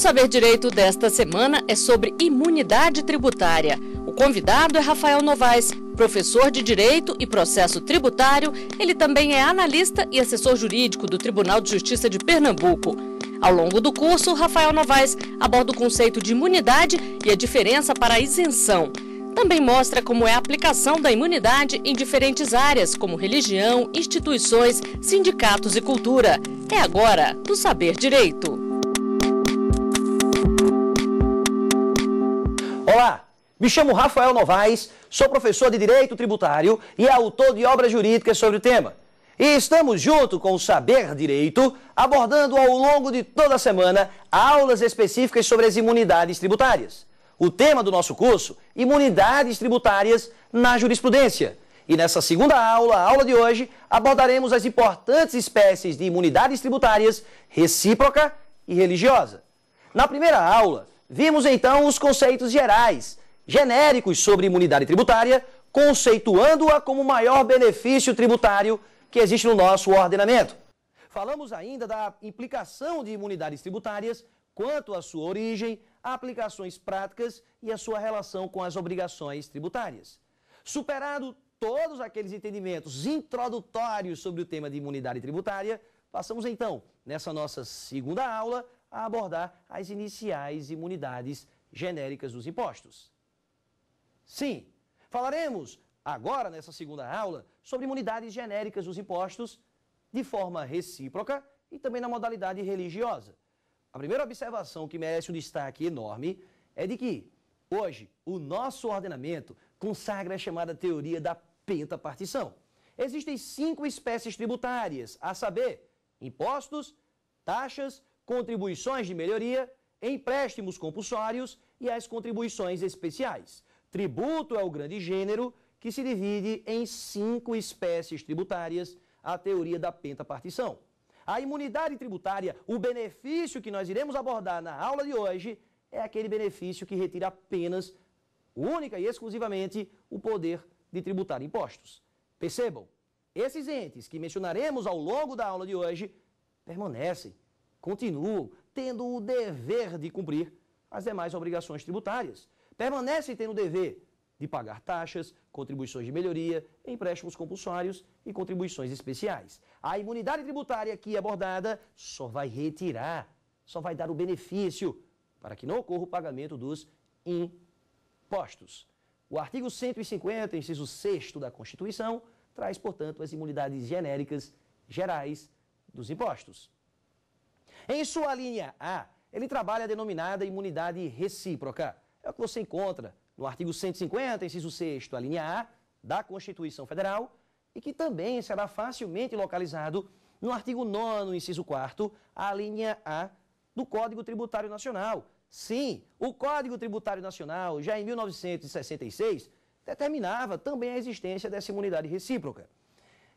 Saber Direito desta semana é sobre imunidade tributária. O convidado é Rafael Novaes, professor de Direito e Processo Tributário. Ele também é analista e assessor jurídico do Tribunal de Justiça de Pernambuco. Ao longo do curso, Rafael Novaes aborda o conceito de imunidade e a diferença para a isenção. Também mostra como é a aplicação da imunidade em diferentes áreas, como religião, instituições, sindicatos e cultura. É agora do Saber Direito. Olá, me chamo Rafael Novaes, sou professor de Direito Tributário e autor de obras jurídicas sobre o tema. E estamos junto com o Saber Direito, abordando ao longo de toda a semana aulas específicas sobre as imunidades tributárias. O tema do nosso curso, Imunidades Tributárias na Jurisprudência. E nessa segunda aula, a aula de hoje, abordaremos as importantes espécies de imunidades tributárias recíproca e religiosa. Na primeira aula, vimos então os conceitos gerais, genéricos sobre imunidade tributária, conceituando-a como o maior benefício tributário que existe no nosso ordenamento. Falamos ainda da implicação de imunidades tributárias quanto à sua origem, aplicações práticas e a sua relação com as obrigações tributárias. Superado todos aqueles entendimentos introdutórios sobre o tema de imunidade tributária, passamos então, nessa nossa segunda aula, a abordar as iniciais imunidades genéricas dos impostos. Sim, falaremos agora nessa segunda aula sobre imunidades genéricas dos impostos de forma recíproca e também na modalidade religiosa. A primeira observação que merece um destaque enorme é de que hoje o nosso ordenamento consagra a chamada teoria da pentapartição. Existem cinco espécies tributárias, a saber, impostos, taxas, contribuições de melhoria, empréstimos compulsórios e as contribuições especiais. Tributo é o grande gênero que se divide em cinco espécies tributárias, a teoria da pentapartição. A imunidade tributária, o benefício que nós iremos abordar na aula de hoje, é aquele benefício que retira apenas, única e exclusivamente, o poder de tributar impostos. Percebam, esses entes que mencionaremos ao longo da aula de hoje permanecem continuam tendo o dever de cumprir as demais obrigações tributárias. Permanecem tendo o dever de pagar taxas, contribuições de melhoria, empréstimos compulsórios e contribuições especiais. A imunidade tributária aqui abordada só vai retirar, só vai dar o benefício para que não ocorra o pagamento dos impostos. O artigo 150, inciso 6 da Constituição, traz, portanto, as imunidades genéricas gerais dos impostos. Em sua linha A, ele trabalha a denominada imunidade recíproca. É o que você encontra no artigo 150, inciso 6, a linha A da Constituição Federal, e que também será facilmente localizado no artigo 9, inciso 4, a linha A do Código Tributário Nacional. Sim, o Código Tributário Nacional, já em 1966, determinava também a existência dessa imunidade recíproca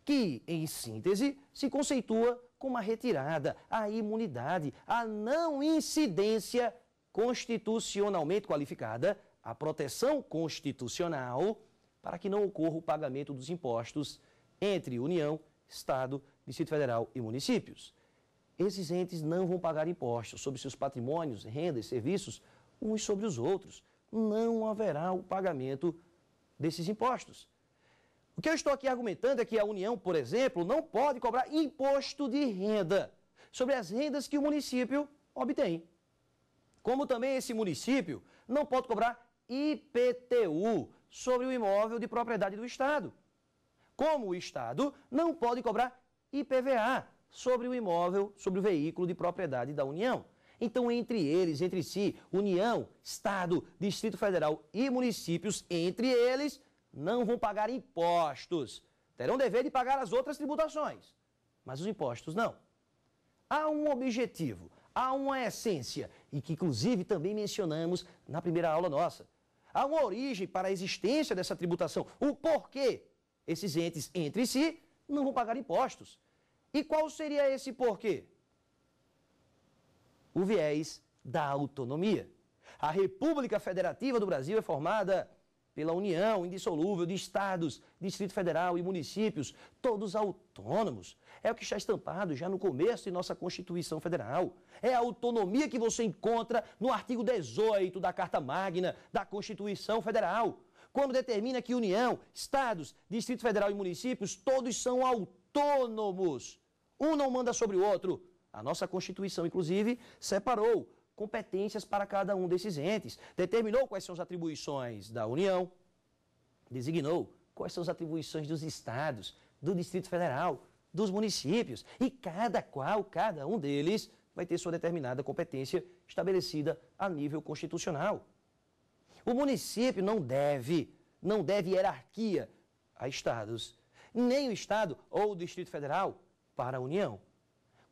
que, em síntese, se conceitua como a retirada, a imunidade, a não incidência constitucionalmente qualificada, a proteção constitucional para que não ocorra o pagamento dos impostos entre União, Estado, Distrito Federal e municípios. Esses entes não vão pagar impostos sobre seus patrimônios, rendas e serviços uns sobre os outros. Não haverá o pagamento desses impostos. O que eu estou aqui argumentando é que a União, por exemplo, não pode cobrar imposto de renda sobre as rendas que o município obtém. Como também esse município não pode cobrar IPTU sobre o imóvel de propriedade do Estado. Como o Estado não pode cobrar IPVA sobre o imóvel, sobre o veículo de propriedade da União. Então, entre eles, entre si, União, Estado, Distrito Federal e municípios, entre eles, não vão pagar impostos. Terão dever de pagar as outras tributações, mas os impostos não. Há um objetivo, há uma essência, e que inclusive também mencionamos na primeira aula nossa. Há uma origem para a existência dessa tributação, o porquê esses entes entre si não vão pagar impostos. E qual seria esse porquê? O viés da autonomia. A República Federativa do Brasil é formada pela união indissolúvel de estados, Distrito Federal e municípios, todos autônomos. É o que está estampado já no começo de nossa Constituição Federal. É a autonomia que você encontra no artigo 18 da Carta Magna da Constituição Federal, quando determina que união, estados, Distrito Federal e municípios, todos são autônomos. Um não manda sobre o outro. A nossa Constituição, inclusive, separou competências para cada um desses entes, determinou quais são as atribuições da União, designou quais são as atribuições dos estados, do Distrito Federal, dos municípios, e cada qual, cada um deles, vai ter sua determinada competência estabelecida a nível constitucional. O município não deve, não deve hierarquia a estados, nem o estado ou o Distrito Federal para a União.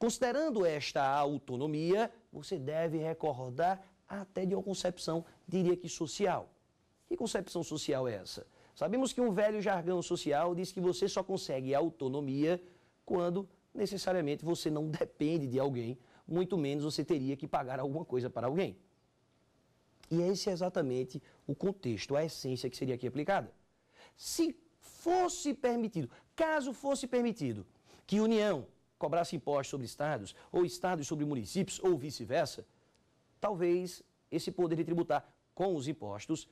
Considerando esta autonomia, você deve recordar até de uma concepção, diria que social. Que concepção social é essa? Sabemos que um velho jargão social diz que você só consegue autonomia quando necessariamente você não depende de alguém, muito menos você teria que pagar alguma coisa para alguém. E é esse é exatamente o contexto, a essência que seria aqui aplicada. Se fosse permitido, caso fosse permitido, que união, cobrasse impostos sobre estados, ou estados sobre municípios, ou vice-versa, talvez esse poder de tributar com os impostos,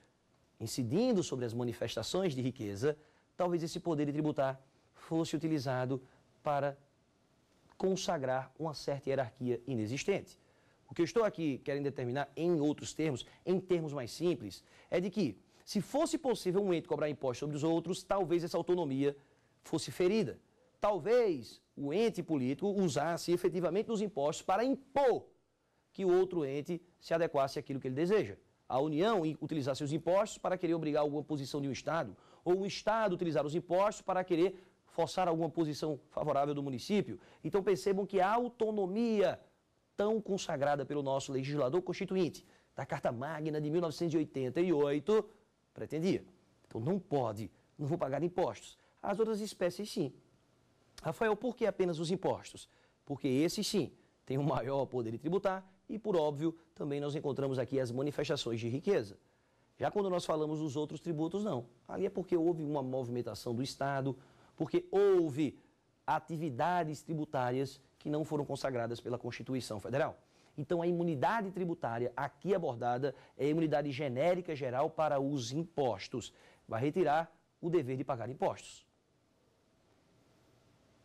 incidindo sobre as manifestações de riqueza, talvez esse poder de tributar fosse utilizado para consagrar uma certa hierarquia inexistente. O que eu estou aqui querendo determinar, em outros termos, em termos mais simples, é de que, se fosse possível um ente cobrar impostos sobre os outros, talvez essa autonomia fosse ferida. Talvez o ente político usasse efetivamente os impostos para impor que o outro ente se adequasse àquilo que ele deseja. A União utilizar seus impostos para querer obrigar alguma posição de um Estado, ou o Estado utilizar os impostos para querer forçar alguma posição favorável do município. Então percebam que a autonomia tão consagrada pelo nosso legislador constituinte, da Carta Magna de 1988, pretendia. Então não pode, não vou pagar impostos. As outras espécies sim. Rafael, por que apenas os impostos? Porque esses sim têm o maior poder de tributar e, por óbvio, também nós encontramos aqui as manifestações de riqueza. Já quando nós falamos dos outros tributos, não. Ali é porque houve uma movimentação do Estado, porque houve atividades tributárias que não foram consagradas pela Constituição Federal. Então, a imunidade tributária aqui abordada é a imunidade genérica geral para os impostos. Vai retirar o dever de pagar impostos.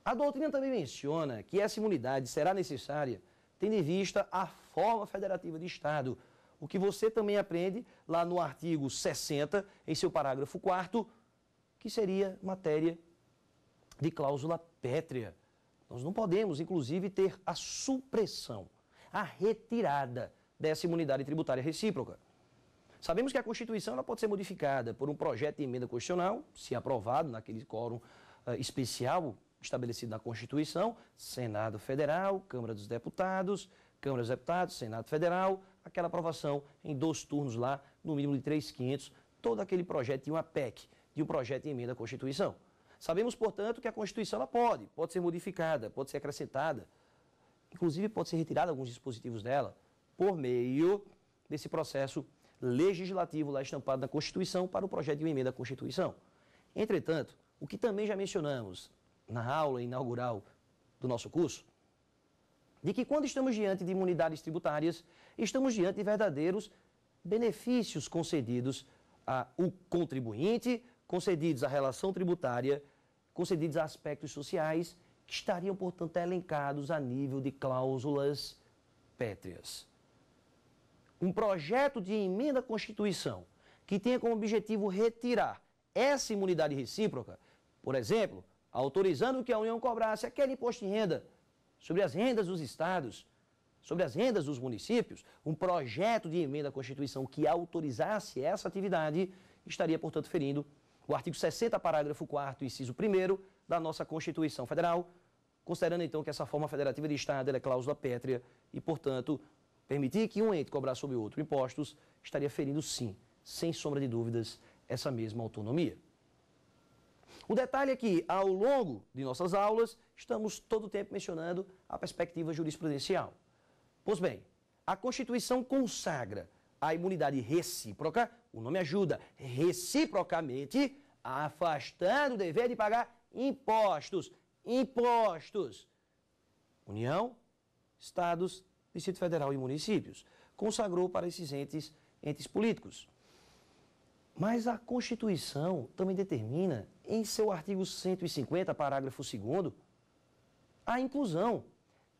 A doutrina também menciona que essa imunidade será necessária tendo em vista a forma federativa de Estado, o que você também aprende lá no artigo 60, em seu parágrafo 4 que seria matéria de cláusula pétrea. Nós não podemos, inclusive, ter a supressão, a retirada dessa imunidade tributária recíproca. Sabemos que a Constituição pode ser modificada por um projeto de emenda constitucional, se aprovado naquele quórum uh, especial estabelecido na Constituição, Senado Federal, Câmara dos Deputados, Câmara dos Deputados, Senado Federal, aquela aprovação em dois turnos lá, no mínimo de 3.500, todo aquele projeto de uma PEC, de um projeto de emenda à Constituição. Sabemos, portanto, que a Constituição ela pode, pode ser modificada, pode ser acrescentada, inclusive pode ser retirada alguns dispositivos dela por meio desse processo legislativo lá estampado na Constituição para o projeto de emenda à Constituição. Entretanto, o que também já mencionamos, na aula inaugural do nosso curso, de que quando estamos diante de imunidades tributárias, estamos diante de verdadeiros benefícios concedidos ao contribuinte, concedidos à relação tributária, concedidos a aspectos sociais, que estariam, portanto, elencados a nível de cláusulas pétreas. Um projeto de emenda à Constituição que tenha como objetivo retirar essa imunidade recíproca, por exemplo, autorizando que a União cobrasse aquele imposto de renda sobre as rendas dos estados, sobre as rendas dos municípios, um projeto de emenda à Constituição que autorizasse essa atividade estaria, portanto, ferindo o artigo 60, parágrafo 4 inciso 1 da nossa Constituição Federal, considerando então que essa forma federativa de Estado é cláusula pétrea e, portanto, permitir que um ente cobrasse sobre outro impostos estaria ferindo, sim, sem sombra de dúvidas, essa mesma autonomia. O detalhe é que, ao longo de nossas aulas, estamos todo o tempo mencionando a perspectiva jurisprudencial. Pois bem, a Constituição consagra a imunidade recíproca, o nome ajuda, reciprocamente, afastando o dever de pagar impostos. Impostos! União, Estados, Distrito Federal e municípios. Consagrou para esses entes, entes políticos. Mas a Constituição também determina, em seu artigo 150, parágrafo 2, a inclusão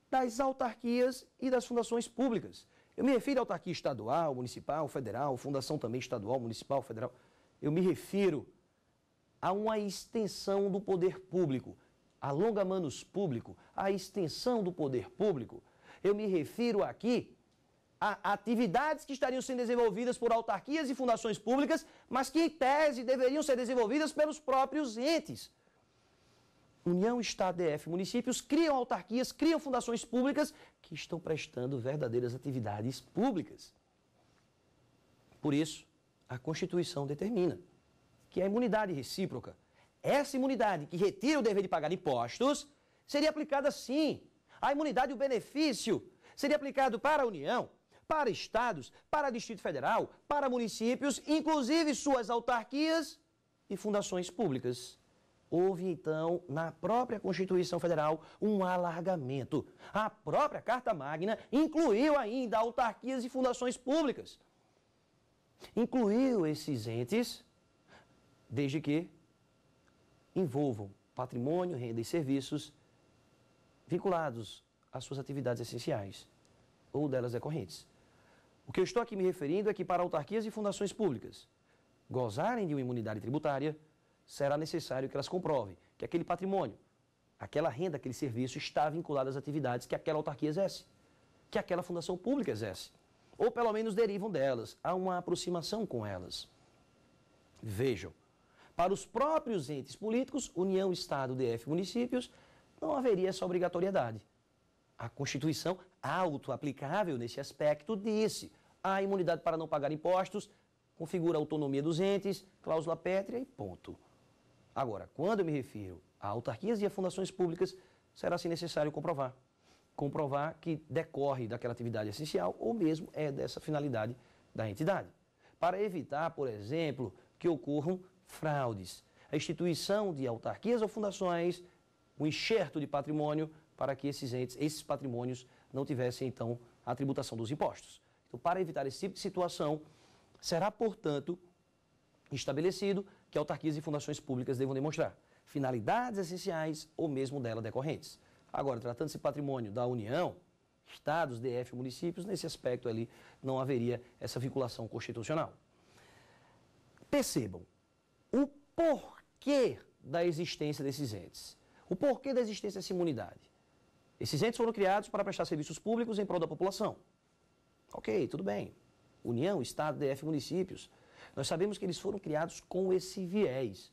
das autarquias e das fundações públicas. Eu me refiro à autarquia estadual, municipal, federal, fundação também estadual, municipal, federal. Eu me refiro a uma extensão do poder público, a longa-manos público, a extensão do poder público. Eu me refiro aqui a atividades que estariam sendo desenvolvidas por autarquias e fundações públicas, mas que em tese deveriam ser desenvolvidas pelos próprios entes. União, Estado, DF, municípios criam autarquias, criam fundações públicas que estão prestando verdadeiras atividades públicas. Por isso, a Constituição determina que a imunidade recíproca, essa imunidade que retira o dever de pagar impostos, seria aplicada sim. A imunidade e o benefício seria aplicado para a União, para estados, para Distrito Federal, para municípios, inclusive suas autarquias e fundações públicas. Houve então, na própria Constituição Federal, um alargamento. A própria Carta Magna incluiu ainda autarquias e fundações públicas. Incluiu esses entes, desde que envolvam patrimônio, renda e serviços vinculados às suas atividades essenciais ou delas decorrentes. O que eu estou aqui me referindo é que para autarquias e fundações públicas gozarem de uma imunidade tributária, será necessário que elas comprovem que aquele patrimônio, aquela renda, aquele serviço está vinculado às atividades que aquela autarquia exerce, que aquela fundação pública exerce, ou pelo menos derivam delas, há uma aproximação com elas. Vejam, para os próprios entes políticos, União, Estado, DF, municípios, não haveria essa obrigatoriedade a Constituição auto-aplicável nesse aspecto disse a imunidade para não pagar impostos configura a autonomia dos entes, cláusula pétrea e ponto. Agora, quando eu me refiro a autarquias e a fundações públicas, será se necessário comprovar. Comprovar que decorre daquela atividade essencial ou mesmo é dessa finalidade da entidade. Para evitar, por exemplo, que ocorram fraudes. A instituição de autarquias ou fundações, o enxerto de patrimônio para que esses entes, esses patrimônios não tivessem, então, a tributação dos impostos. Então, para evitar esse tipo de situação, será, portanto, estabelecido que autarquias e fundações públicas devam demonstrar finalidades essenciais ou mesmo dela decorrentes. Agora, tratando-se patrimônio da União, estados, DF, municípios, nesse aspecto ali não haveria essa vinculação constitucional. Percebam o porquê da existência desses entes, o porquê da existência dessa imunidade. Esses entes foram criados para prestar serviços públicos em prol da população. Ok, tudo bem. União, Estado, DF, municípios. Nós sabemos que eles foram criados com esse viés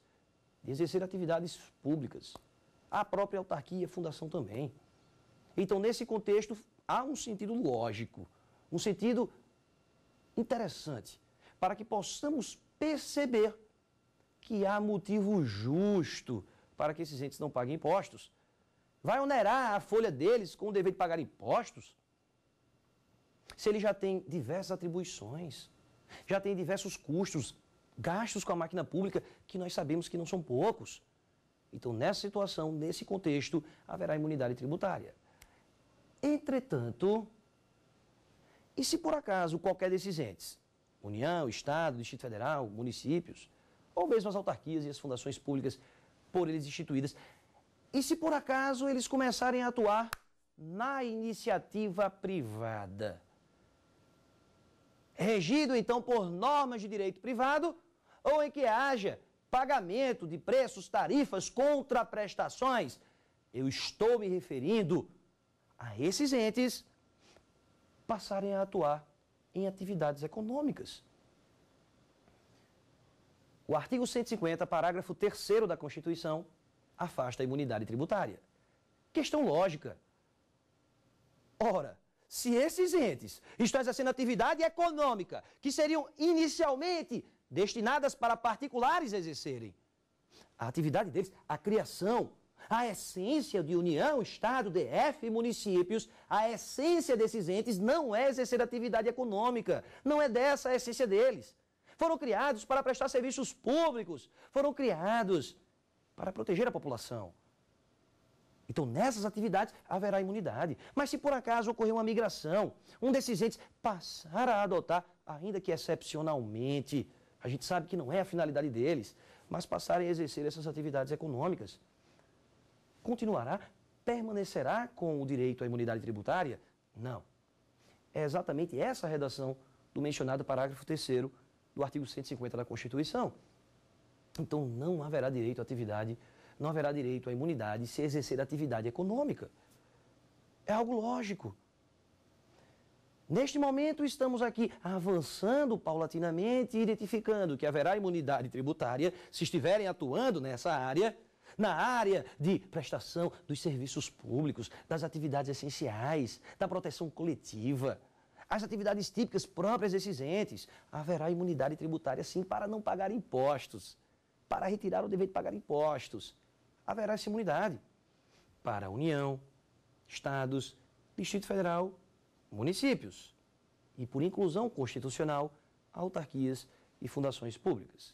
de exercer atividades públicas. A própria autarquia, a fundação também. Então, nesse contexto, há um sentido lógico, um sentido interessante, para que possamos perceber que há motivo justo para que esses entes não paguem impostos Vai onerar a folha deles com o dever de pagar impostos? Se ele já tem diversas atribuições, já tem diversos custos, gastos com a máquina pública, que nós sabemos que não são poucos. Então, nessa situação, nesse contexto, haverá imunidade tributária. Entretanto, e se por acaso qualquer desses entes, União, Estado, Distrito Federal, municípios, ou mesmo as autarquias e as fundações públicas por eles instituídas, e se por acaso eles começarem a atuar na iniciativa privada? Regido então por normas de direito privado ou em que haja pagamento de preços, tarifas, contraprestações. Eu estou me referindo a esses entes passarem a atuar em atividades econômicas. O artigo 150, parágrafo 3 da Constituição afasta a imunidade tributária. Questão lógica. Ora, se esses entes estão exercendo atividade econômica que seriam inicialmente destinadas para particulares exercerem, a atividade deles, a criação, a essência de União, Estado, DF e municípios, a essência desses entes não é exercer atividade econômica, não é dessa a essência deles. Foram criados para prestar serviços públicos, foram criados para proteger a população. Então, nessas atividades haverá imunidade. Mas se por acaso ocorrer uma migração, um desses entes passar a adotar, ainda que excepcionalmente, a gente sabe que não é a finalidade deles, mas passarem a exercer essas atividades econômicas, continuará, permanecerá com o direito à imunidade tributária? Não. É exatamente essa a redação do mencionado parágrafo 3 do artigo 150 da Constituição. Então não haverá direito à atividade, não haverá direito à imunidade se exercer atividade econômica. É algo lógico. Neste momento estamos aqui avançando paulatinamente identificando que haverá imunidade tributária se estiverem atuando nessa área, na área de prestação dos serviços públicos, das atividades essenciais, da proteção coletiva as atividades típicas próprias desses entes, haverá imunidade tributária sim para não pagar impostos para retirar o dever de pagar impostos. Haverá essa imunidade para a União, Estados, Distrito Federal, municípios e, por inclusão constitucional, autarquias e fundações públicas.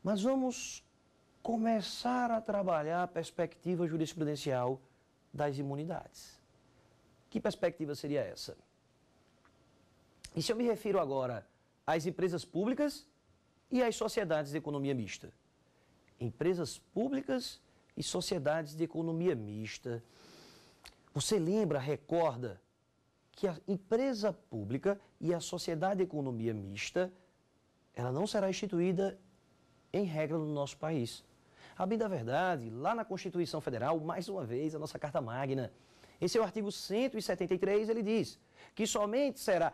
Mas vamos começar a trabalhar a perspectiva jurisprudencial das imunidades. Que perspectiva seria essa? E se eu me refiro agora às empresas públicas, e as sociedades de economia mista? Empresas públicas e sociedades de economia mista. Você lembra, recorda, que a empresa pública e a sociedade de economia mista, ela não será instituída em regra no nosso país. A bem da verdade, lá na Constituição Federal, mais uma vez, a nossa Carta Magna, em seu artigo 173, ele diz que somente será,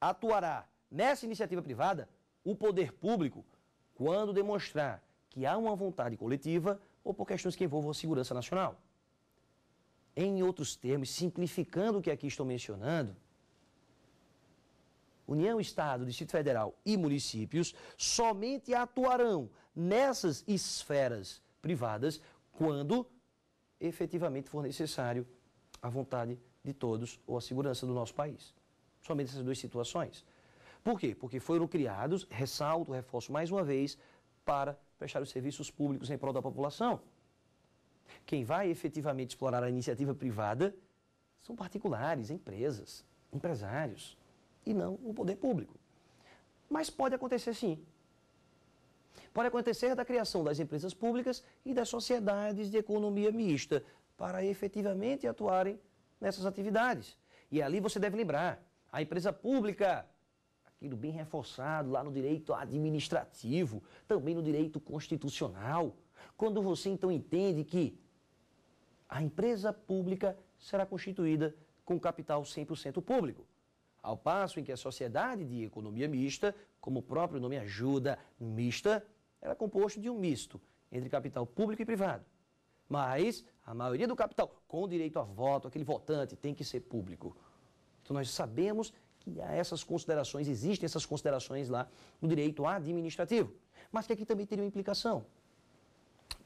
atuará nessa iniciativa privada o poder público, quando demonstrar que há uma vontade coletiva ou por questões que envolvam a segurança nacional. Em outros termos, simplificando o que aqui estou mencionando, União, Estado, Distrito Federal e municípios somente atuarão nessas esferas privadas quando efetivamente for necessário a vontade de todos ou a segurança do nosso país. Somente essas duas situações. Por quê? Porque foram criados, ressalto, reforço mais uma vez, para prestar os serviços públicos em prol da população. Quem vai efetivamente explorar a iniciativa privada são particulares, empresas, empresários, e não o poder público. Mas pode acontecer sim. Pode acontecer da criação das empresas públicas e das sociedades de economia mista para efetivamente atuarem nessas atividades. E ali você deve lembrar: a empresa pública aquilo bem reforçado lá no direito administrativo, também no direito constitucional. Quando você então entende que a empresa pública será constituída com capital 100% público. Ao passo em que a sociedade de economia mista, como o próprio nome ajuda, mista, era é composto de um misto entre capital público e privado. Mas a maioria do capital, com direito a voto, aquele votante, tem que ser público. Então nós sabemos que há essas considerações, existem essas considerações lá no direito administrativo, mas que aqui também teria uma implicação.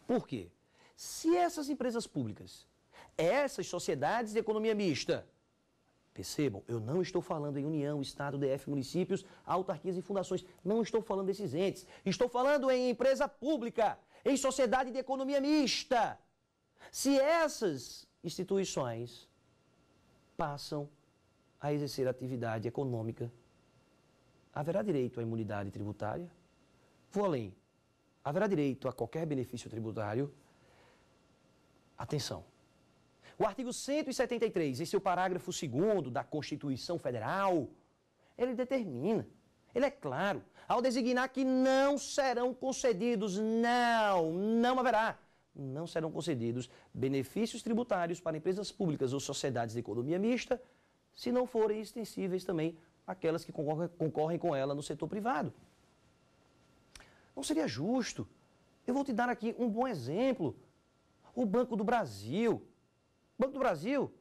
Por quê? Se essas empresas públicas, essas sociedades de economia mista, percebam, eu não estou falando em União, Estado, DF, municípios, autarquias e fundações, não estou falando desses entes, estou falando em empresa pública, em sociedade de economia mista. Se essas instituições passam a exercer atividade econômica, haverá direito à imunidade tributária? Vou além. Haverá direito a qualquer benefício tributário? Atenção. O artigo 173, em seu parágrafo 2 da Constituição Federal, ele determina, ele é claro, ao designar que não serão concedidos, não, não haverá, não serão concedidos benefícios tributários para empresas públicas ou sociedades de economia mista se não forem extensíveis também aquelas que concorrem, concorrem com ela no setor privado. Não seria justo. Eu vou te dar aqui um bom exemplo. O Banco do Brasil. O Banco do Brasil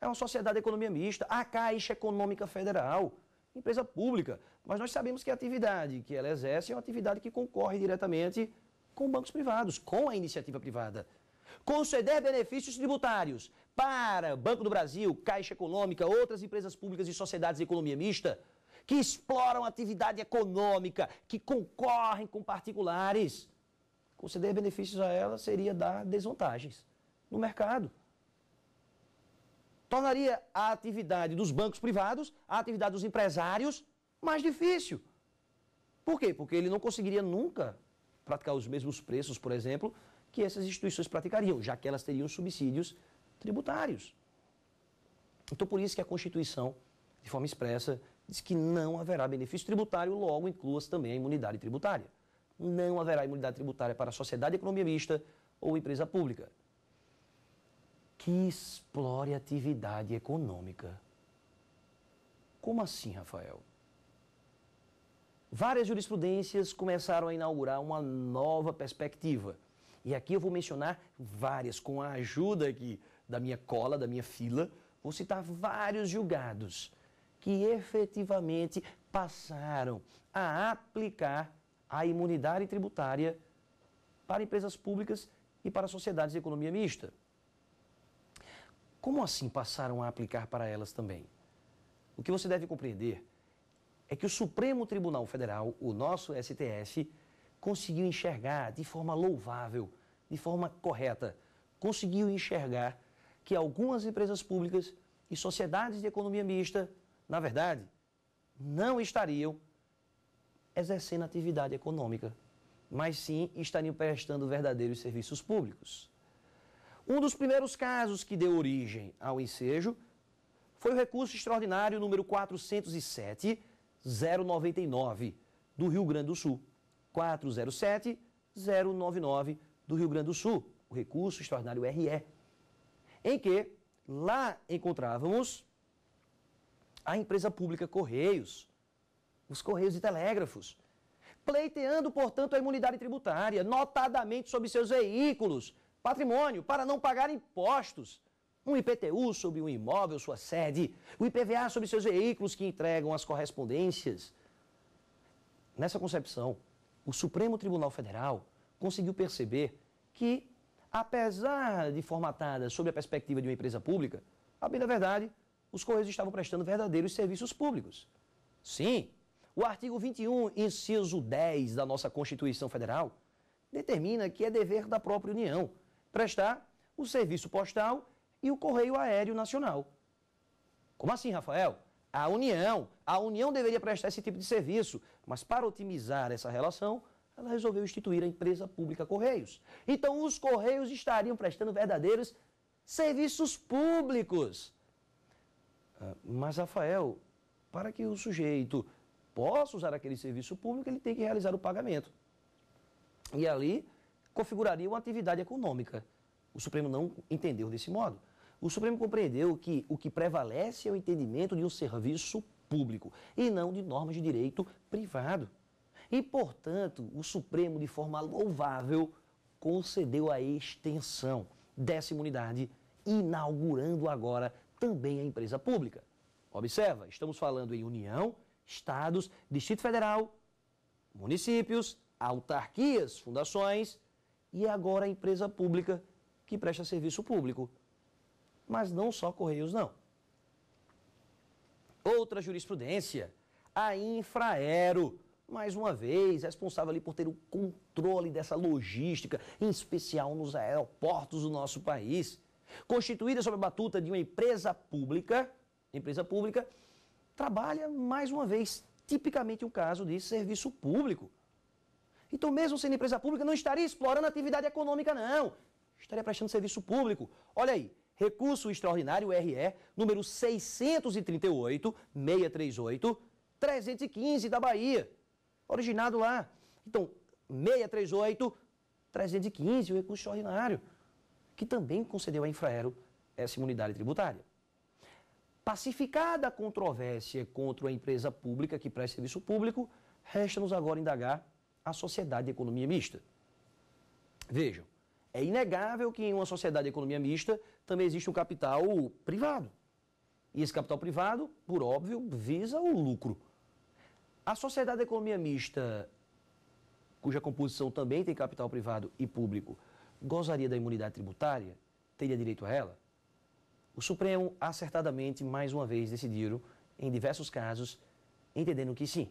é uma sociedade de economia mista, a Caixa Econômica Federal, empresa pública. Mas nós sabemos que a atividade que ela exerce é uma atividade que concorre diretamente com bancos privados, com a iniciativa privada. Conceder benefícios tributários para Banco do Brasil, Caixa Econômica, outras empresas públicas e sociedades de economia mista que exploram atividade econômica, que concorrem com particulares. Conceder benefícios a ela seria dar desvantagens no mercado. Tornaria a atividade dos bancos privados, a atividade dos empresários, mais difícil. Por quê? Porque ele não conseguiria nunca praticar os mesmos preços, por exemplo, que essas instituições praticariam, já que elas teriam subsídios tributários. Então, por isso que a Constituição, de forma expressa, diz que não haverá benefício tributário, logo inclua-se também a imunidade tributária. Não haverá imunidade tributária para a sociedade economia mista ou empresa pública que explore atividade econômica. Como assim, Rafael? Várias jurisprudências começaram a inaugurar uma nova perspectiva. E aqui eu vou mencionar várias, com a ajuda aqui da minha cola, da minha fila, vou citar vários julgados que efetivamente passaram a aplicar a imunidade tributária para empresas públicas e para sociedades de economia mista. Como assim passaram a aplicar para elas também? O que você deve compreender é que o Supremo Tribunal Federal, o nosso STF, conseguiu enxergar de forma louvável, de forma correta, conseguiu enxergar que algumas empresas públicas e sociedades de economia mista, na verdade, não estariam exercendo atividade econômica, mas sim estariam prestando verdadeiros serviços públicos. Um dos primeiros casos que deu origem ao ensejo foi o recurso extraordinário número 407-099 do Rio Grande do Sul. 407-099 do Rio Grande do Sul, o recurso extraordinário RE em que lá encontrávamos a empresa pública Correios, os Correios e Telégrafos, pleiteando, portanto, a imunidade tributária, notadamente sobre seus veículos, patrimônio, para não pagar impostos. Um IPTU sobre um imóvel, sua sede, o IPVA sobre seus veículos que entregam as correspondências. Nessa concepção, o Supremo Tribunal Federal conseguiu perceber que apesar de formatada sob a perspectiva de uma empresa pública, a bem da verdade, os Correios estavam prestando verdadeiros serviços públicos. Sim, o artigo 21, inciso 10 da nossa Constituição Federal, determina que é dever da própria União prestar o serviço postal e o Correio Aéreo Nacional. Como assim, Rafael? A União, a União deveria prestar esse tipo de serviço, mas para otimizar essa relação, ela resolveu instituir a empresa pública Correios. Então, os Correios estariam prestando verdadeiros serviços públicos. Ah, mas, Rafael, para que o sujeito possa usar aquele serviço público, ele tem que realizar o pagamento. E ali configuraria uma atividade econômica. O Supremo não entendeu desse modo. O Supremo compreendeu que o que prevalece é o entendimento de um serviço público e não de normas de direito privado. E, portanto, o Supremo, de forma louvável, concedeu a extensão dessa imunidade, inaugurando agora também a empresa pública. Observa, estamos falando em União, Estados, Distrito Federal, municípios, autarquias, fundações e agora a empresa pública que presta serviço público. Mas não só Correios, não. Outra jurisprudência, a Infraero mais uma vez, responsável ali por ter o controle dessa logística, em especial nos aeroportos do nosso país. Constituída sob a batuta de uma empresa pública, empresa pública, trabalha, mais uma vez, tipicamente um caso de serviço público. Então, mesmo sendo empresa pública, não estaria explorando atividade econômica, não. Estaria prestando serviço público. Olha aí, recurso extraordinário RE, número 638, 638, 315 da Bahia originado lá. Então, 638 315, o recurso extraordinário, que também concedeu à Infraero essa imunidade tributária. Pacificada a controvérsia contra a empresa pública que presta serviço público, resta-nos agora indagar a sociedade de economia mista. Vejam, é inegável que em uma sociedade de economia mista também existe um capital privado. E esse capital privado, por óbvio, visa o lucro. A sociedade de economia mista, cuja composição também tem capital privado e público, gozaria da imunidade tributária? Teria direito a ela? O Supremo, acertadamente, mais uma vez decidiram, em diversos casos, entendendo que sim.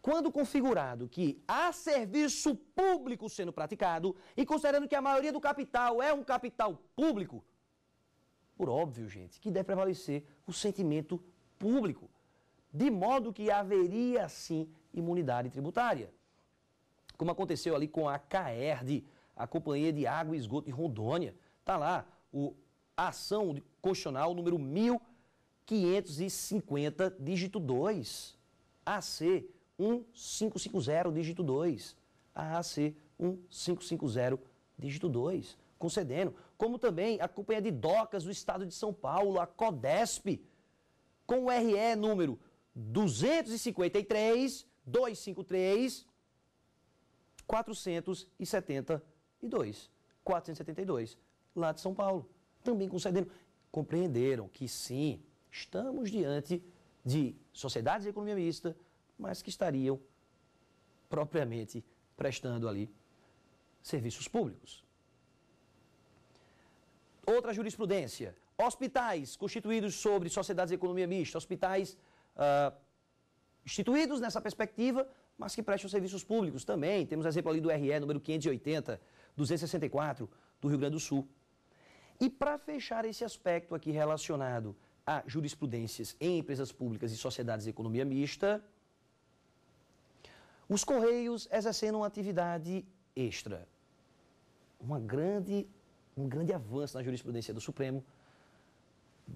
Quando configurado que há serviço público sendo praticado e considerando que a maioria do capital é um capital público, por óbvio, gente, que deve prevalecer o sentimento público de modo que haveria sim imunidade tributária. Como aconteceu ali com a CAERD, a Companhia de Água e Esgoto de Rondônia. Está lá o, a ação constitucional número 1550, dígito 2. AC 1550, dígito 2. AAC 1550, dígito 2. Concedendo. Como também a Companhia de Docas do Estado de São Paulo, a CODESP, com o RE número 253, 253, 472. 472, lá de São Paulo. Também concedendo. Compreenderam que sim, estamos diante de sociedades de economia mista, mas que estariam propriamente prestando ali serviços públicos. Outra jurisprudência: hospitais constituídos sobre sociedades de economia mista, hospitais uh, instituídos nessa perspectiva, mas que prestam serviços públicos também. Temos exemplo ali do RE número 580, 264 do Rio Grande do Sul. E para fechar esse aspecto aqui relacionado a jurisprudências em empresas públicas e sociedades de economia mista, os Correios exercendo uma atividade extra. Uma grande, um grande avanço na jurisprudência do Supremo,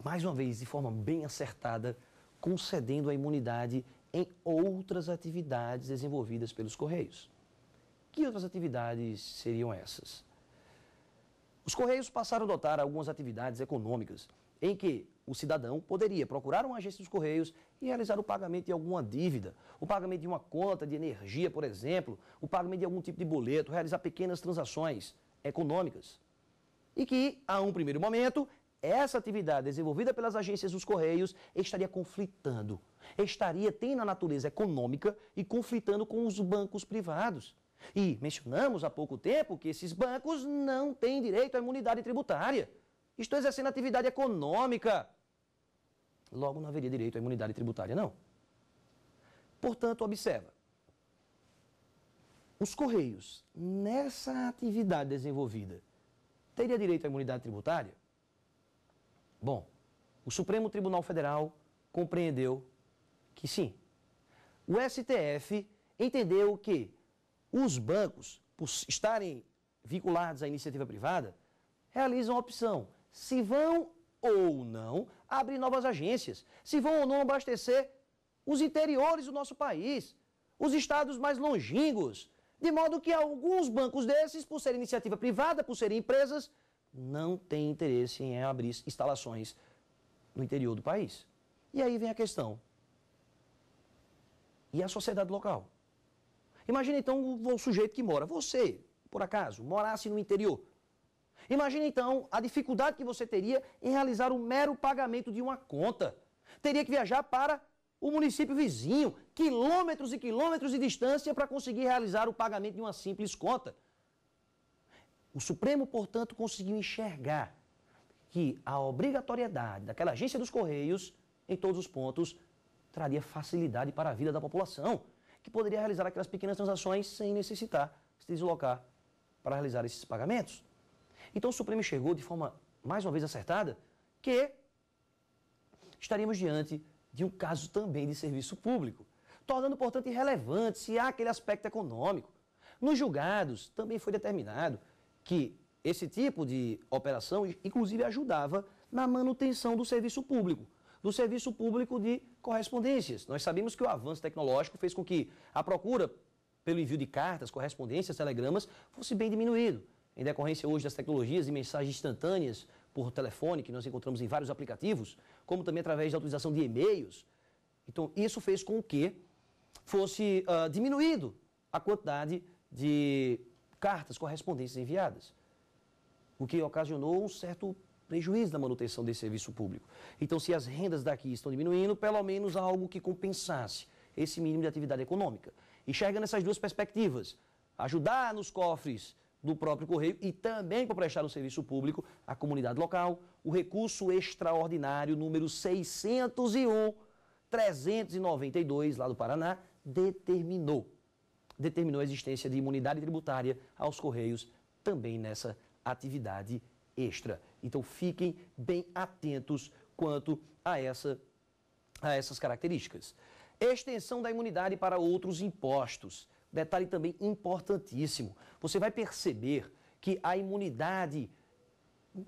mais uma vez, de forma bem acertada, concedendo a imunidade em outras atividades desenvolvidas pelos Correios. Que outras atividades seriam essas? Os Correios passaram a adotar algumas atividades econômicas em que o cidadão poderia procurar uma agência dos Correios e realizar o pagamento de alguma dívida, o pagamento de uma conta de energia, por exemplo, o pagamento de algum tipo de boleto, realizar pequenas transações econômicas. E que, a um primeiro momento, essa atividade desenvolvida pelas agências dos Correios estaria conflitando, estaria tendo a natureza econômica e conflitando com os bancos privados. E mencionamos há pouco tempo que esses bancos não têm direito à imunidade tributária. Estou exercendo atividade econômica. Logo, não haveria direito à imunidade tributária, não. Portanto, observa. Os Correios, nessa atividade desenvolvida, teria direito à imunidade tributária? Bom, o Supremo Tribunal Federal compreendeu que sim. O STF entendeu que os bancos, por estarem vinculados à iniciativa privada, realizam a opção se vão ou não abrir novas agências, se vão ou não abastecer os interiores do nosso país, os estados mais longínquos, de modo que alguns bancos desses, por ser iniciativa privada, por serem empresas, não tem interesse em abrir instalações no interior do país. E aí vem a questão. E a sociedade local? Imagina então o, sujeito que mora, você, por acaso, morasse no interior. Imagina então a dificuldade que você teria em realizar o mero pagamento de uma conta. Teria que viajar para o município vizinho, quilômetros e quilômetros de distância para conseguir realizar o pagamento de uma simples conta. O Supremo, portanto, conseguiu enxergar que a obrigatoriedade daquela agência dos Correios, em todos os pontos, traria facilidade para a vida da população, que poderia realizar aquelas pequenas transações sem necessitar se deslocar para realizar esses pagamentos. Então o Supremo enxergou de forma, mais uma vez, acertada, que estaríamos diante de um caso também de serviço público, tornando, portanto, irrelevante se há aquele aspecto econômico. Nos julgados, também foi determinado que esse tipo de operação, inclusive, ajudava na manutenção do serviço público, do serviço público de correspondências. Nós sabemos que o avanço tecnológico fez com que a procura pelo envio de cartas, correspondências, telegramas fosse bem diminuído. Em decorrência hoje das tecnologias de mensagens instantâneas por telefone, que nós encontramos em vários aplicativos, como também através da utilização de e-mails. Então, isso fez com que fosse uh, diminuído a quantidade de cartas, correspondências enviadas, o que ocasionou um certo prejuízo na manutenção desse serviço público. Então, se as rendas daqui estão diminuindo, pelo menos algo que compensasse esse mínimo de atividade econômica. Enxergando essas duas perspectivas, ajudar nos cofres do próprio Correio e também para prestar um serviço público à comunidade local, o recurso extraordinário número 601 392 lá do Paraná determinou determinou a existência de imunidade tributária aos Correios também nessa atividade extra. Então fiquem bem atentos quanto a, essa, a essas características. Extensão da imunidade para outros impostos. Detalhe também importantíssimo. Você vai perceber que a imunidade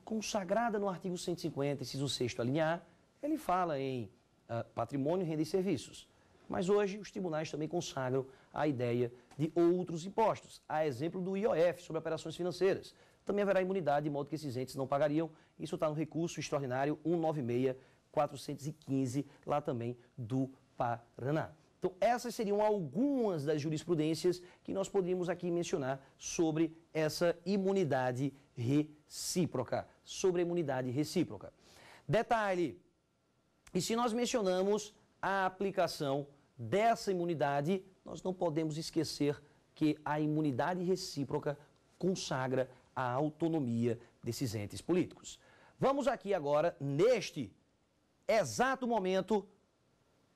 consagrada no artigo 150, inciso 6 alinear, ele fala em uh, patrimônio, renda e serviços. Mas hoje os tribunais também consagram a ideia de outros impostos, a exemplo do IOF sobre operações financeiras. Também haverá imunidade, de modo que esses entes não pagariam. Isso está no recurso extraordinário 196-415, lá também do Paraná. Então, essas seriam algumas das jurisprudências que nós poderíamos aqui mencionar sobre essa imunidade recíproca. Sobre a imunidade recíproca. Detalhe: e se nós mencionamos a aplicação dessa imunidade nós não podemos esquecer que a imunidade recíproca consagra a autonomia desses entes políticos. Vamos aqui agora, neste exato momento,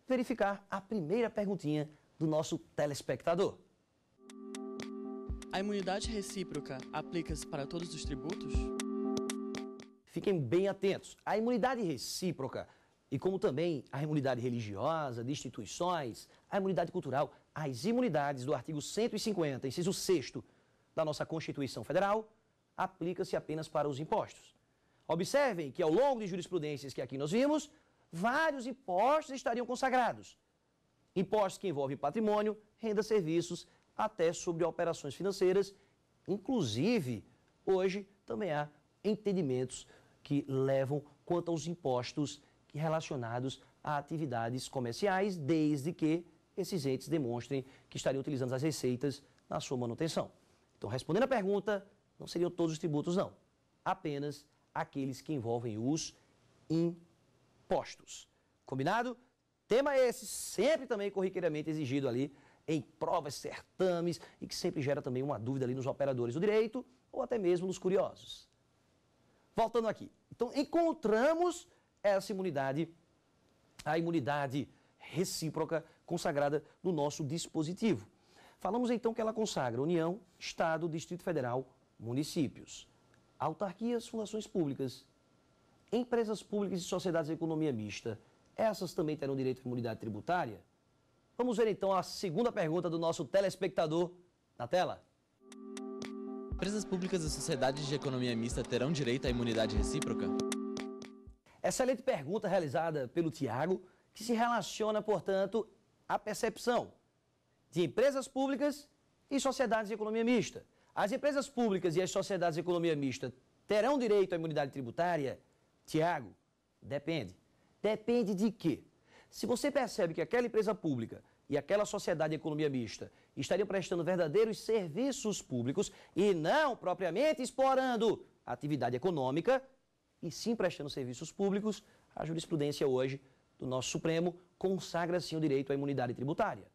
verificar a primeira perguntinha do nosso telespectador. A imunidade recíproca aplica-se para todos os tributos? Fiquem bem atentos. A imunidade recíproca, e como também a imunidade religiosa, de instituições, a imunidade cultural, as imunidades do artigo 150, inciso 6 da nossa Constituição Federal, aplica-se apenas para os impostos. Observem que ao longo de jurisprudências que aqui nós vimos, vários impostos estariam consagrados. Impostos que envolvem patrimônio, renda, serviços, até sobre operações financeiras. Inclusive, hoje também há entendimentos que levam quanto aos impostos relacionados a atividades comerciais, desde que esses entes demonstrem que estariam utilizando as receitas na sua manutenção. Então, respondendo à pergunta, não seriam todos os tributos, não. Apenas aqueles que envolvem os impostos. Combinado? Tema esse sempre também corriqueiramente exigido ali em provas, certames e que sempre gera também uma dúvida ali nos operadores do direito ou até mesmo nos curiosos. Voltando aqui. Então, encontramos essa imunidade, a imunidade recíproca consagrada no nosso dispositivo. Falamos então que ela consagra União, Estado, Distrito Federal, municípios, autarquias, fundações públicas, empresas públicas e sociedades de economia mista. Essas também terão direito à imunidade tributária? Vamos ver então a segunda pergunta do nosso telespectador na tela. Empresas públicas e sociedades de economia mista terão direito à imunidade recíproca? Excelente pergunta realizada pelo Tiago, que se relaciona, portanto, a percepção de empresas públicas e sociedades de economia mista. As empresas públicas e as sociedades de economia mista terão direito à imunidade tributária? Tiago, depende. Depende de quê? Se você percebe que aquela empresa pública e aquela sociedade de economia mista estariam prestando verdadeiros serviços públicos e não propriamente explorando atividade econômica, e sim prestando serviços públicos, a jurisprudência hoje do nosso Supremo consagra-se o direito à imunidade tributária.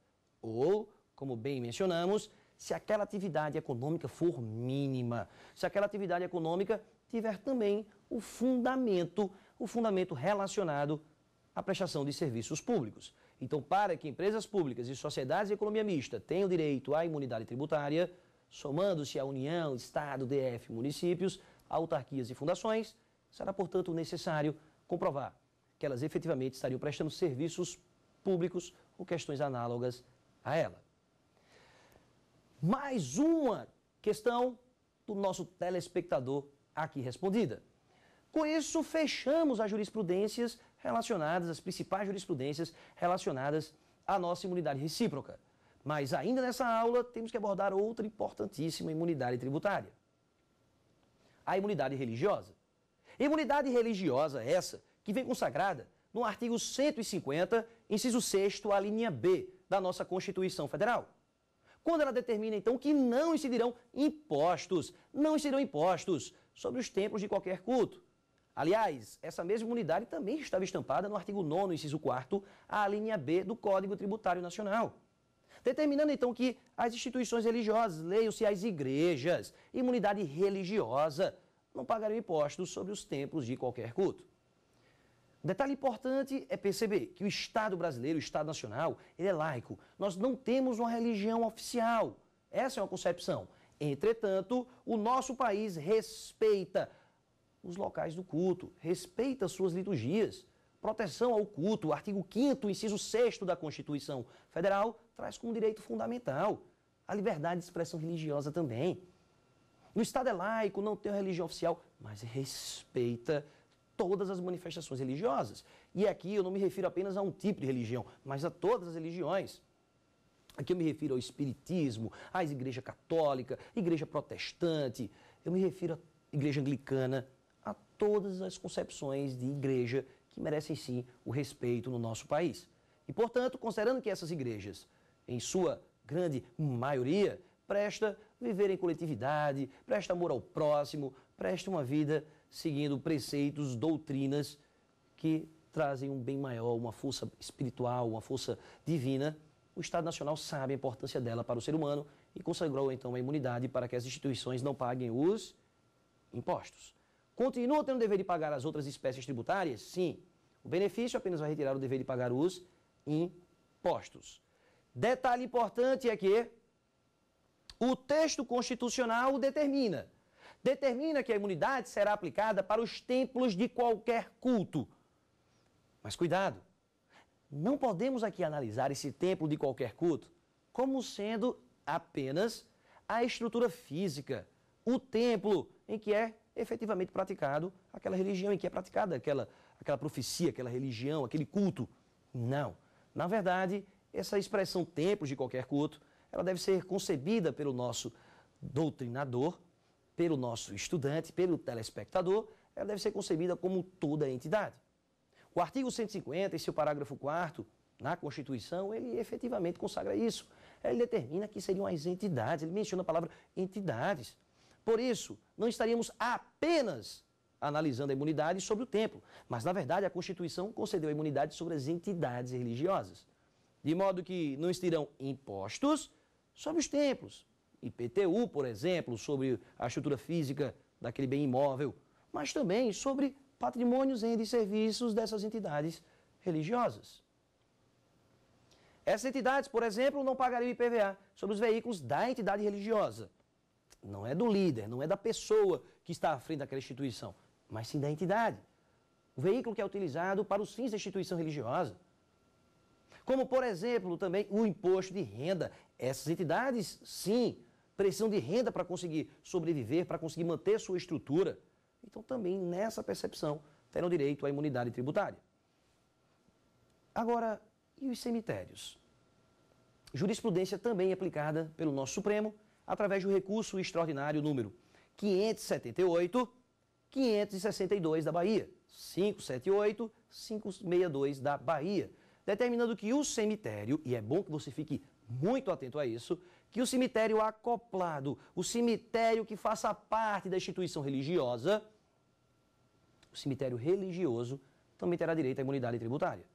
Ou, como bem mencionamos, se aquela atividade econômica for mínima, se aquela atividade econômica tiver também o fundamento, o fundamento relacionado à prestação de serviços públicos. Então, para que empresas públicas e sociedades de economia mista tenham direito à imunidade tributária, somando-se à União, Estado, DF, municípios, autarquias e fundações, será, portanto, necessário comprovar elas efetivamente estariam prestando serviços públicos ou questões análogas a ela. Mais uma questão do nosso telespectador aqui respondida. Com isso, fechamos as jurisprudências relacionadas, as principais jurisprudências relacionadas à nossa imunidade recíproca. Mas ainda nessa aula, temos que abordar outra importantíssima imunidade tributária. A imunidade religiosa. Imunidade religiosa essa que vem consagrada no artigo 150, inciso 6, a linha B da nossa Constituição Federal. Quando ela determina, então, que não incidirão impostos, não incidirão impostos sobre os templos de qualquer culto. Aliás, essa mesma unidade também estava estampada no artigo 9, inciso 4, a linha B do Código Tributário Nacional. Determinando, então, que as instituições religiosas, leiam-se as igrejas, imunidade religiosa, não pagarão impostos sobre os templos de qualquer culto. Detalhe importante é perceber que o Estado brasileiro, o Estado nacional, ele é laico. Nós não temos uma religião oficial. Essa é uma concepção. Entretanto, o nosso país respeita os locais do culto, respeita suas liturgias. Proteção ao culto, artigo 5 inciso 6 da Constituição Federal, traz como direito fundamental a liberdade de expressão religiosa também. No Estado é laico, não tem religião oficial, mas respeita todas as manifestações religiosas. E aqui eu não me refiro apenas a um tipo de religião, mas a todas as religiões. Aqui eu me refiro ao espiritismo, à igreja católica, igreja protestante, eu me refiro à igreja anglicana, a todas as concepções de igreja que merecem sim o respeito no nosso país. E, portanto, considerando que essas igrejas, em sua grande maioria, presta viver em coletividade, presta amor ao próximo, presta uma vida seguindo preceitos, doutrinas que trazem um bem maior, uma força espiritual, uma força divina, o Estado Nacional sabe a importância dela para o ser humano e consagrou então a imunidade para que as instituições não paguem os impostos. Continua tendo o dever de pagar as outras espécies tributárias? Sim. O benefício apenas vai retirar o dever de pagar os impostos. Detalhe importante é que o texto constitucional determina determina que a imunidade será aplicada para os templos de qualquer culto. Mas cuidado, não podemos aqui analisar esse templo de qualquer culto como sendo apenas a estrutura física, o templo em que é efetivamente praticado aquela religião, em que é praticada aquela, aquela profecia, aquela religião, aquele culto. Não. Na verdade, essa expressão templos de qualquer culto, ela deve ser concebida pelo nosso doutrinador pelo nosso estudante, pelo telespectador, ela deve ser concebida como toda entidade. O artigo 150, em seu parágrafo 4 na Constituição, ele efetivamente consagra isso. Ele determina que seriam as entidades, ele menciona a palavra entidades. Por isso, não estaríamos apenas analisando a imunidade sobre o templo, mas na verdade a Constituição concedeu a imunidade sobre as entidades religiosas, de modo que não estirão impostos sobre os templos, IPTU, por exemplo, sobre a estrutura física daquele bem imóvel, mas também sobre patrimônios e serviços dessas entidades religiosas. Essas entidades, por exemplo, não pagariam IPVA sobre os veículos da entidade religiosa. Não é do líder, não é da pessoa que está à frente daquela instituição, mas sim da entidade. O veículo que é utilizado para os fins da instituição religiosa. Como, por exemplo, também o imposto de renda. Essas entidades, sim, precisam de renda para conseguir sobreviver, para conseguir manter sua estrutura. Então, também nessa percepção, terão direito à imunidade tributária. Agora, e os cemitérios? Jurisprudência também aplicada pelo nosso Supremo através do recurso extraordinário número 578 562 da Bahia, 578 562 da Bahia, determinando que o cemitério, e é bom que você fique muito atento a isso, que o cemitério acoplado, o cemitério que faça parte da instituição religiosa, o cemitério religioso também terá direito à imunidade tributária.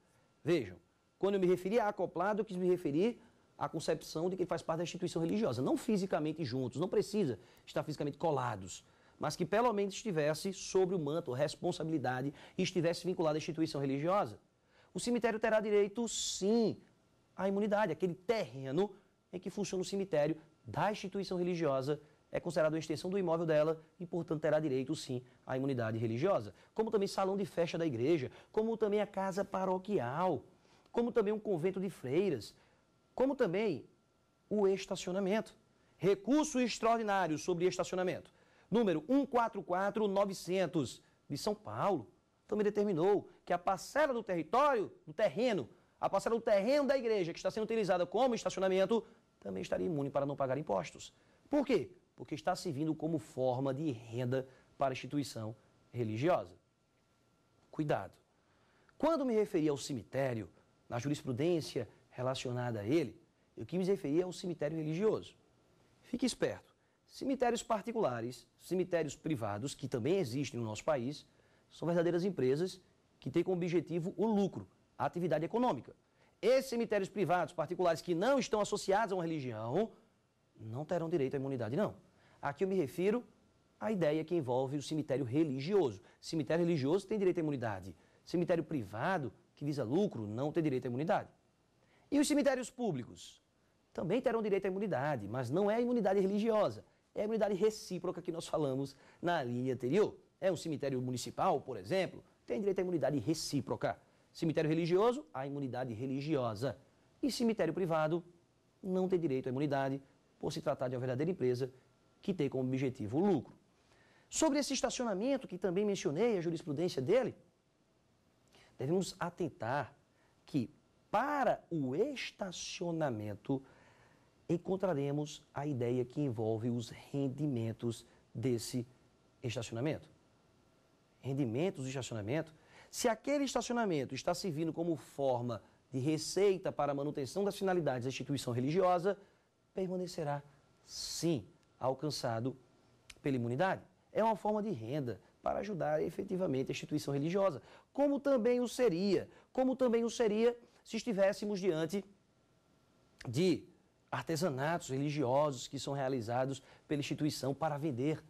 Vejam, quando eu me referi a acoplado, eu quis me referir à concepção de que ele faz parte da instituição religiosa, não fisicamente juntos, não precisa estar fisicamente colados, mas que pelo menos estivesse sobre o manto, responsabilidade e estivesse vinculado à instituição religiosa. O cemitério terá direito, sim, à imunidade, aquele terreno é que funciona o cemitério da instituição religiosa, é considerado uma extensão do imóvel dela e, portanto, terá direito, sim, à imunidade religiosa. Como também salão de festa da igreja, como também a casa paroquial, como também um convento de freiras, como também o estacionamento. Recurso extraordinário sobre estacionamento. Número 144900 de São Paulo também determinou que a parcela do território, do terreno, a parcela do terreno da igreja que está sendo utilizada como estacionamento também estaria imune para não pagar impostos. Por quê? Porque está servindo como forma de renda para a instituição religiosa. Cuidado. Quando me referi ao cemitério, na jurisprudência relacionada a ele, eu quis me referir ao cemitério religioso. Fique esperto. Cemitérios particulares, cemitérios privados, que também existem no nosso país, são verdadeiras empresas que têm como objetivo o lucro, a atividade econômica. Esses cemitérios privados, particulares, que não estão associados a uma religião, não terão direito à imunidade, não. Aqui eu me refiro à ideia que envolve o cemitério religioso. Cemitério religioso tem direito à imunidade. Cemitério privado, que visa lucro, não tem direito à imunidade. E os cemitérios públicos? Também terão direito à imunidade, mas não é a imunidade religiosa. É a imunidade recíproca que nós falamos na linha anterior. É um cemitério municipal, por exemplo, tem direito à imunidade recíproca. Cemitério religioso, a imunidade religiosa. E cemitério privado não tem direito à imunidade por se tratar de uma verdadeira empresa que tem como objetivo o lucro. Sobre esse estacionamento que também mencionei, a jurisprudência dele, devemos atentar que para o estacionamento encontraremos a ideia que envolve os rendimentos desse estacionamento. Rendimentos do estacionamento se aquele estacionamento está servindo como forma de receita para a manutenção das finalidades da instituição religiosa, permanecerá, sim, alcançado pela imunidade. É uma forma de renda para ajudar efetivamente a instituição religiosa, como também o seria, como também o seria se estivéssemos diante de artesanatos religiosos que são realizados pela instituição para vender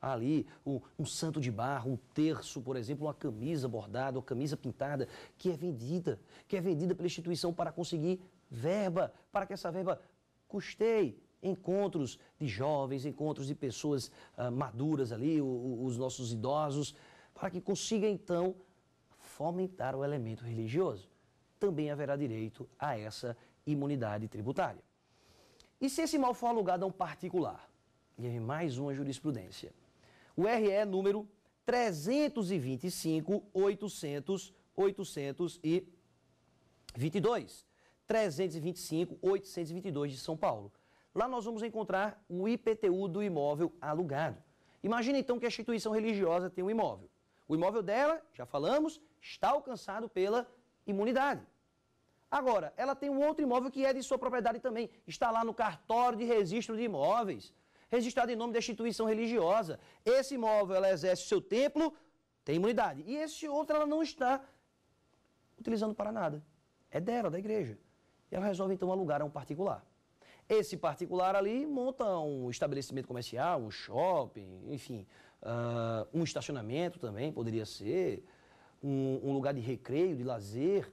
ali um, um, santo de barro, um terço, por exemplo, uma camisa bordada, uma camisa pintada, que é vendida, que é vendida pela instituição para conseguir verba, para que essa verba custeie encontros de jovens, encontros de pessoas ah, maduras ali, o, o, os nossos idosos, para que consiga então fomentar o elemento religioso. Também haverá direito a essa imunidade tributária. E se esse mal for alugado a um particular? E aí mais uma jurisprudência o RE é número 325 800 822. 325 822 de São Paulo. Lá nós vamos encontrar o IPTU do imóvel alugado. Imagina então que a instituição religiosa tem um imóvel. O imóvel dela, já falamos, está alcançado pela imunidade. Agora, ela tem um outro imóvel que é de sua propriedade também. Está lá no cartório de registro de imóveis registrada em nome da instituição religiosa. Esse imóvel, ela exerce o seu templo, tem imunidade. E esse outro, ela não está utilizando para nada. É dela, da igreja. E ela resolve, então, alugar a um particular. Esse particular ali monta um estabelecimento comercial, um shopping, enfim, uh, um estacionamento também poderia ser, um, um lugar de recreio, de lazer,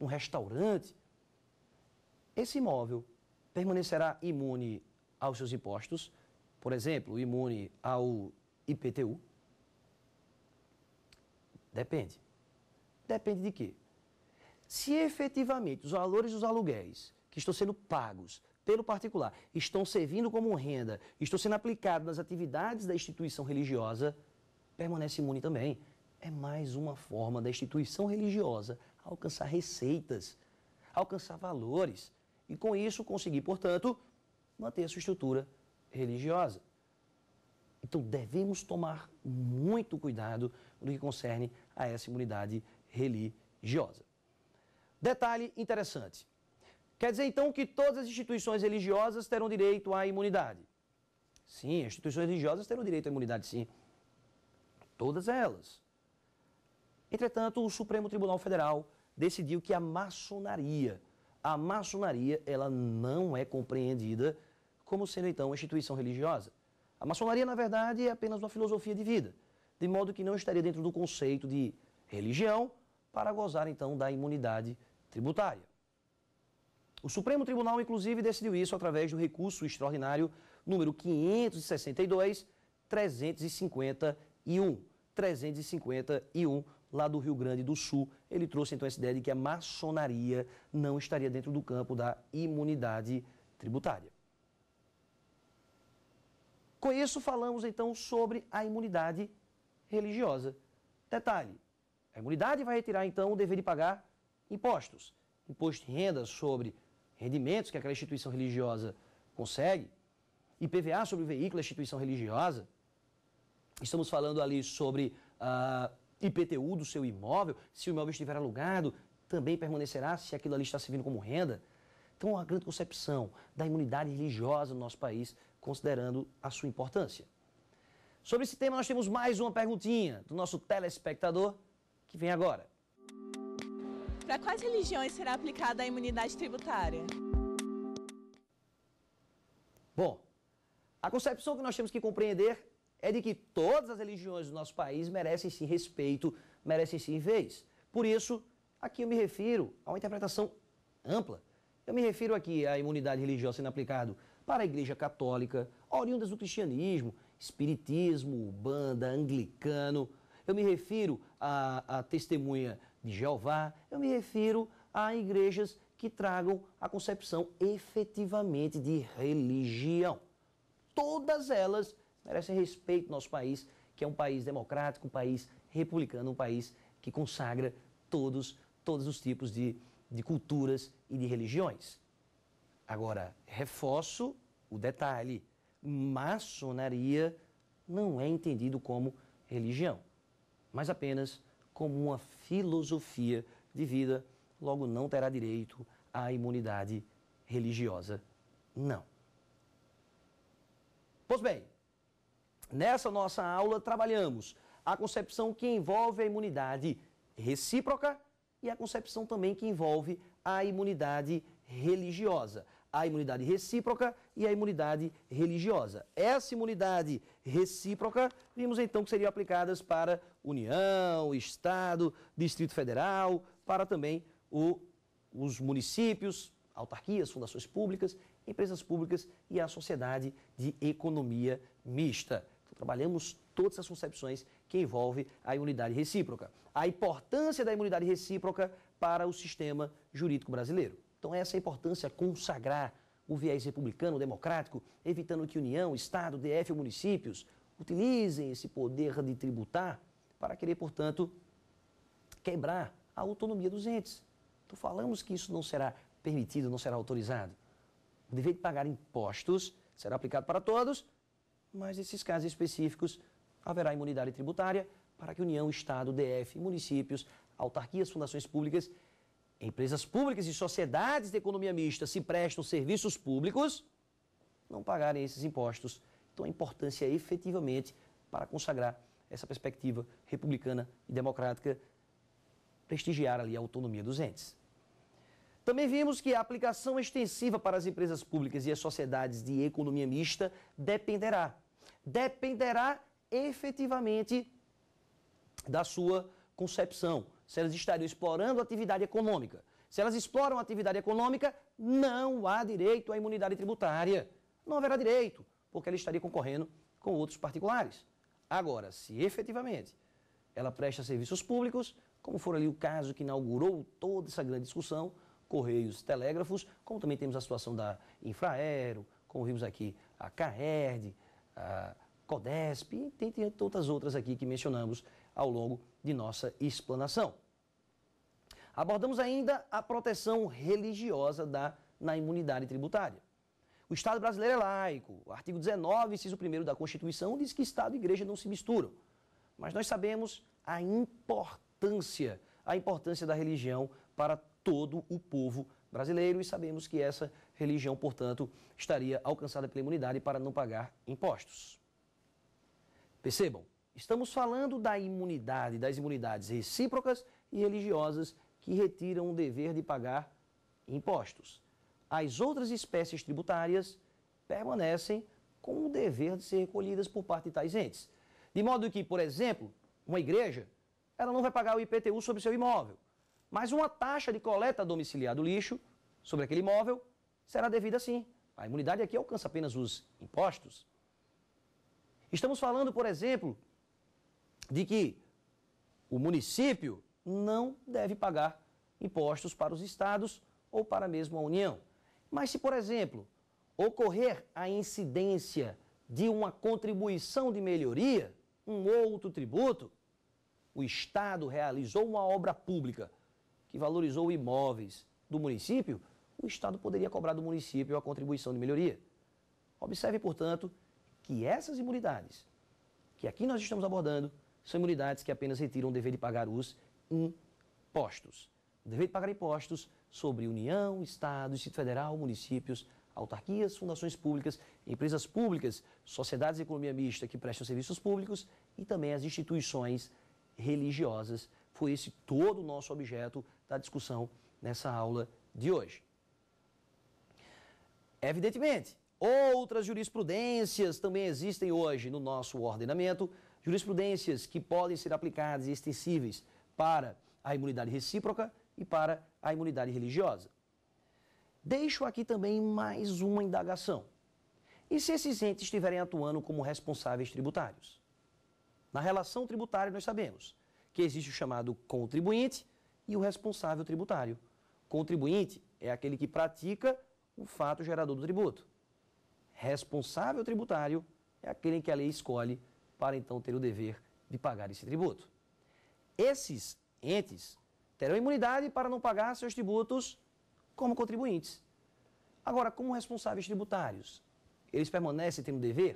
um restaurante. Esse imóvel permanecerá imune aos seus impostos por exemplo, imune ao IPTU? Depende. Depende de quê? Se efetivamente os valores dos aluguéis que estão sendo pagos pelo particular estão servindo como renda, estão sendo aplicados nas atividades da instituição religiosa, permanece imune também. É mais uma forma da instituição religiosa alcançar receitas, alcançar valores e com isso conseguir, portanto, manter a sua estrutura religiosa. Então devemos tomar muito cuidado no que concerne a essa imunidade religiosa. Detalhe interessante. Quer dizer então que todas as instituições religiosas terão direito à imunidade? Sim, as instituições religiosas terão direito à imunidade, sim. Todas elas. Entretanto, o Supremo Tribunal Federal decidiu que a maçonaria, a maçonaria, ela não é compreendida como sendo então uma instituição religiosa. A maçonaria, na verdade, é apenas uma filosofia de vida, de modo que não estaria dentro do conceito de religião para gozar então da imunidade tributária. O Supremo Tribunal, inclusive, decidiu isso através do recurso extraordinário número 562, 351. 351 lá do Rio Grande do Sul. Ele trouxe então essa ideia de que a maçonaria não estaria dentro do campo da imunidade tributária. Com isso, falamos então sobre a imunidade religiosa. Detalhe: a imunidade vai retirar então o dever de pagar impostos. Imposto de renda sobre rendimentos que aquela instituição religiosa consegue, IPVA sobre o veículo da instituição religiosa. Estamos falando ali sobre ah, IPTU do seu imóvel, se o imóvel estiver alugado, também permanecerá se aquilo ali está servindo como renda. Então, a grande concepção da imunidade religiosa no nosso país considerando a sua importância. Sobre esse tema, nós temos mais uma perguntinha do nosso telespectador, que vem agora. Para quais religiões será aplicada a imunidade tributária? Bom, a concepção que nós temos que compreender é de que todas as religiões do nosso país merecem sim respeito, merecem sim vez. Por isso, aqui eu me refiro a uma interpretação ampla. Eu me refiro aqui à imunidade religiosa sendo aplicada para a Igreja Católica, oriundas do cristianismo, espiritismo, banda, anglicano. Eu me refiro à, à testemunha de Jeová, eu me refiro a igrejas que tragam a concepção efetivamente de religião. Todas elas merecem respeito no nosso país, que é um país democrático, um país republicano, um país que consagra todos, todos os tipos de, de culturas e de religiões. Agora, reforço o detalhe: maçonaria não é entendido como religião, mas apenas como uma filosofia de vida, logo não terá direito à imunidade religiosa. Não. Pois bem, nessa nossa aula trabalhamos a concepção que envolve a imunidade recíproca e a concepção também que envolve a imunidade religiosa a imunidade recíproca e a imunidade religiosa. Essa imunidade recíproca, vimos então que seriam aplicadas para União, Estado, Distrito Federal, para também o, os municípios, autarquias, fundações públicas, empresas públicas e a sociedade de economia mista. Então, trabalhamos todas as concepções que envolvem a imunidade recíproca. A importância da imunidade recíproca para o sistema jurídico brasileiro. Então, essa é a importância consagrar o viés republicano, democrático, evitando que União, Estado, DF ou municípios utilizem esse poder de tributar para querer, portanto, quebrar a autonomia dos entes. Então, falamos que isso não será permitido, não será autorizado. O dever de pagar impostos será aplicado para todos, mas nesses casos específicos haverá imunidade tributária para que União, Estado, DF, municípios, autarquias, fundações públicas empresas públicas e sociedades de economia mista se prestam serviços públicos, não pagarem esses impostos. Então, a importância é efetivamente para consagrar essa perspectiva republicana e democrática, prestigiar ali a autonomia dos entes. Também vimos que a aplicação extensiva para as empresas públicas e as sociedades de economia mista dependerá, dependerá efetivamente da sua concepção, se elas estariam explorando atividade econômica. Se elas exploram atividade econômica, não há direito à imunidade tributária. Não haverá direito, porque ela estaria concorrendo com outros particulares. Agora, se efetivamente ela presta serviços públicos, como foi ali o caso que inaugurou toda essa grande discussão, Correios, Telégrafos, como também temos a situação da Infraero, como vimos aqui a CAERD, a CODESP, e tem, tem outras outras aqui que mencionamos ao longo de nossa explanação. Abordamos ainda a proteção religiosa da, na imunidade tributária. O Estado brasileiro é laico. O artigo 19, inciso 1 da Constituição, diz que Estado e Igreja não se misturam. Mas nós sabemos a importância, a importância da religião para todo o povo brasileiro e sabemos que essa religião, portanto, estaria alcançada pela imunidade para não pagar impostos. Percebam, Estamos falando da imunidade, das imunidades recíprocas e religiosas que retiram o dever de pagar impostos. As outras espécies tributárias permanecem com o dever de ser recolhidas por parte de tais entes. De modo que, por exemplo, uma igreja, ela não vai pagar o IPTU sobre seu imóvel, mas uma taxa de coleta domiciliar do lixo sobre aquele imóvel será devida sim. A imunidade aqui alcança apenas os impostos. Estamos falando, por exemplo, de que o município não deve pagar impostos para os estados ou para mesmo a União. Mas se, por exemplo, ocorrer a incidência de uma contribuição de melhoria, um outro tributo, o Estado realizou uma obra pública que valorizou imóveis do município, o Estado poderia cobrar do município a contribuição de melhoria. Observe, portanto, que essas imunidades que aqui nós estamos abordando são imunidades que apenas retiram o dever de pagar os impostos. O dever de pagar impostos sobre União, Estado, Distrito Federal, municípios, autarquias, fundações públicas, empresas públicas, sociedades de economia mista que prestam serviços públicos e também as instituições religiosas. Foi esse todo o nosso objeto da discussão nessa aula de hoje. Evidentemente, outras jurisprudências também existem hoje no nosso ordenamento jurisprudências que podem ser aplicadas e extensíveis para a imunidade recíproca e para a imunidade religiosa. Deixo aqui também mais uma indagação. E se esses entes estiverem atuando como responsáveis tributários? Na relação tributária, nós sabemos que existe o chamado contribuinte e o responsável tributário. Contribuinte é aquele que pratica o fato gerador do tributo. Responsável tributário é aquele que a lei escolhe para então ter o dever de pagar esse tributo. Esses entes terão imunidade para não pagar seus tributos como contribuintes. Agora, como responsáveis tributários, eles permanecem tendo dever?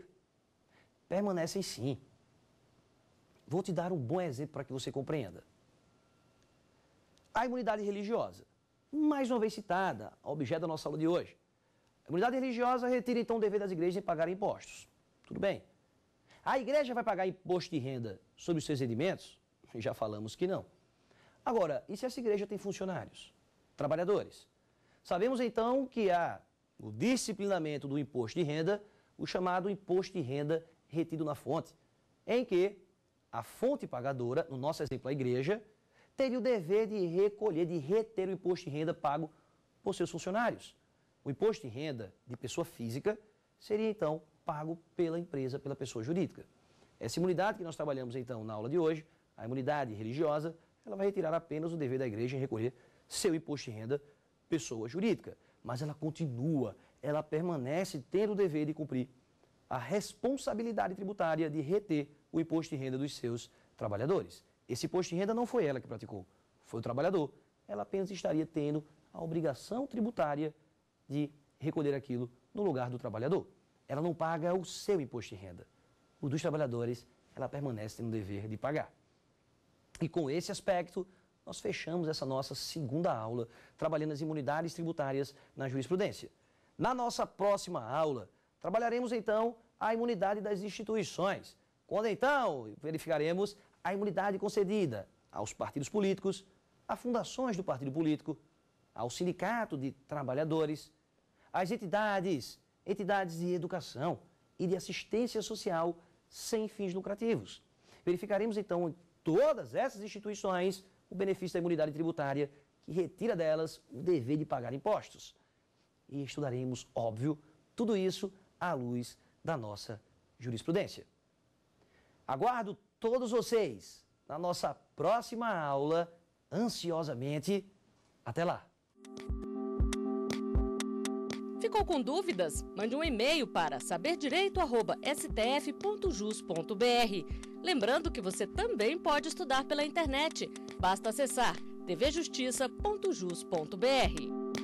Permanecem sim. Vou te dar um bom exemplo para que você compreenda. A imunidade religiosa, mais uma vez citada, objeto da nossa aula de hoje. A imunidade religiosa retira então o dever das igrejas em pagar impostos. Tudo bem? A igreja vai pagar imposto de renda sobre os seus rendimentos? Já falamos que não. Agora, e se essa igreja tem funcionários, trabalhadores? Sabemos então que há o disciplinamento do imposto de renda, o chamado imposto de renda retido na fonte, em que a fonte pagadora, no nosso exemplo a igreja, teria o dever de recolher, de reter o imposto de renda pago por seus funcionários. O imposto de renda de pessoa física seria então pago pela empresa, pela pessoa jurídica. Essa imunidade que nós trabalhamos então na aula de hoje, a imunidade religiosa, ela vai retirar apenas o dever da igreja em recolher seu imposto de renda pessoa jurídica, mas ela continua, ela permanece tendo o dever de cumprir a responsabilidade tributária de reter o imposto de renda dos seus trabalhadores. Esse imposto de renda não foi ela que praticou, foi o trabalhador. Ela apenas estaria tendo a obrigação tributária de recolher aquilo no lugar do trabalhador ela não paga o seu imposto de renda. O dos trabalhadores, ela permanece no dever de pagar. E com esse aspecto, nós fechamos essa nossa segunda aula trabalhando as imunidades tributárias na jurisprudência. Na nossa próxima aula, trabalharemos então a imunidade das instituições, quando então verificaremos a imunidade concedida aos partidos políticos, a fundações do partido político, ao sindicato de trabalhadores, às entidades entidades de educação e de assistência social sem fins lucrativos. Verificaremos então em todas essas instituições o benefício da imunidade tributária, que retira delas o dever de pagar impostos. E estudaremos, óbvio, tudo isso à luz da nossa jurisprudência. Aguardo todos vocês na nossa próxima aula, ansiosamente. Até lá! Ficou com dúvidas? Mande um e-mail para saberdireito@stf.jus.br. Lembrando que você também pode estudar pela internet. Basta acessar tvjustiça.jus.br.